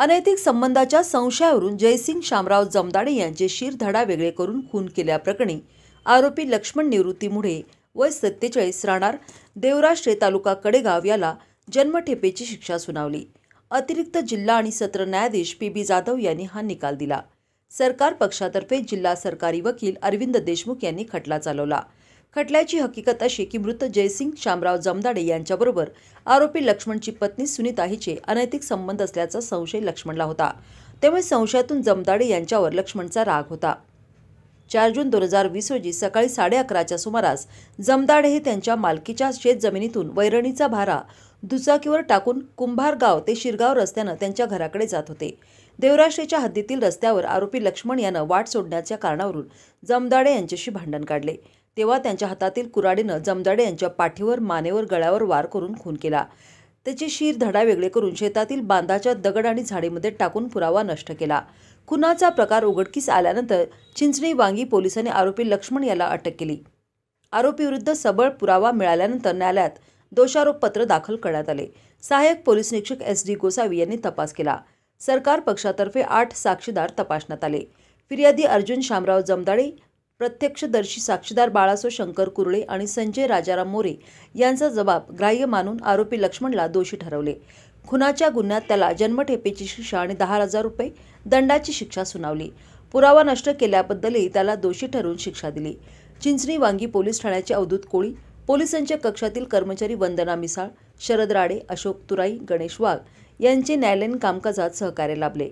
अनैतिक संबंधाच्या संशयावरून जयसिंग शामराव जमदाडे यांचे शिर धडा वेगळे करून खून केल्याप्रकरणी आरोपी लक्ष्मण निवृत्ती निवृत्तीमुळे वय सत्तेचाळीस राहणार देवराष्ट्रे तालुका कडेगाव याला जन्मठेपेची शिक्षा सुनावली अतिरिक्त जिल्हा आणि सत्र न्यायाधीश पी बी जाधव यांनी हा निकाल दिला सरकार पक्षातर्फे जिल्हा सरकारी वकील अरविंद देशमुख यांनी खटला चालवला खटल्याची हकीकत अशी की मृत जयसिंग शामराव जमदाडे यांच्याबरोबर आरोपी लक्ष्मणची पत्नी सुनीता हिचे अनैतिक संबंध असल्याचा संशय लक्ष्मणला होता त्यामुळे संशयातून जमदाडे यांच्यावर लक्ष्मणचा राग होता चार जून दोन हजार वीस रोजी सकाळी साडे अकराच्या सुमारास जमदाडे हे त्यांच्या मालकीच्या शेतजमिनीतून वैरणीचा भारा दुचाकीवर टाकून कुंभारगाव ते शिरगाव रस्त्यानं त्यांच्या घराकडे जात होते देवराष्ट्रीच्या हद्दीतील रस्त्यावर आरोपी लक्ष्मण यानं वाट सोडण्याच्या कारणावरून जमदाडे यांच्याशी भांडण काढले तेव्हा त्यांच्या हातातील कुराडीनं जमदाडे यांच्या पाठीवर मानेवर गळ्यावर वार करून खून केला त्याचे शीर धडा वेगळे करून शेतातील बांधाच्या दगड आणि झाडीमध्ये टाकून पुरावा नष्ट केला खुनाचा प्रकार उघडकीस आल्यानंतर चिंचणी वांगी पोलिसांनी आरोपी लक्ष्मण याला अटक केली आरोपीविरुद्ध सबळ पुरावा मिळाल्यानंतर न्यायालयात दोषारोपपत्र दाखल करण्यात आले सहाय्यक पोलीस निरीक्षक एस डी गोसावी यांनी तपास केला सरकार पक्षातर्फे आठ साक्षीदार तपासण्यात आले फिर्यादी अर्जुन शामराव जमदाडे प्रत्यक्षदर्शी साक्षीदार बाळासो शंकर कुरळे आणि संजय राजाराम मोरे यांचा जबाब ग्राह्य मानून आरोपी लक्ष्मणला दोषी ठरवले खुनाच्या गुन्ह्यात त्याला जन्मठेपेची शिक्षा आणि दहा हजार रुपये दंडाची शिक्षा सुनावली पुरावा नष्ट केल्याबद्दलही त्याला दोषी ठरवून शिक्षा दिली चिंचणी वांगी पोलीस ठाण्याचे अवधूत कोळी पोलिसांच्या कक्षातील कर्मचारी वंदना मिसाळ शरद राडे अशोक तुराई गणेश वाघ यांचे न्यायालयीन कामकाजात सहकार्य लाभले